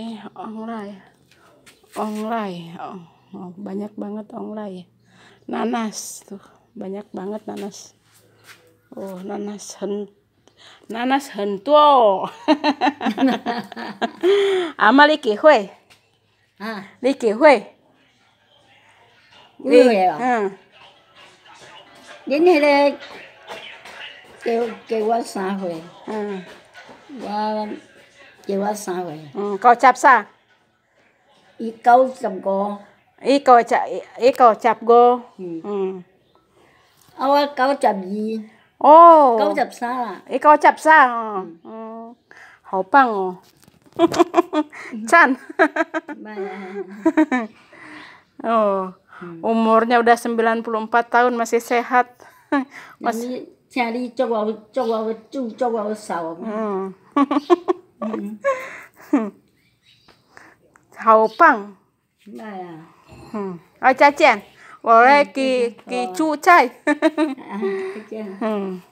Eh, onglay onglay Oh, oh, banyak banget onglay Nanas tuh, banyak banget nanas. Oh, nanas hen nanas hentu Ama liki hui. Ah, liki hui. ini ya ini le đây kêu kêu quá xa Kau oh. Umurnya udah 94 tahun masih sehat. Masih cari coba coba coba coba sawah. Hmm. 嗯，哼，好棒！嗯，阿再见，我来给给出差，嗯。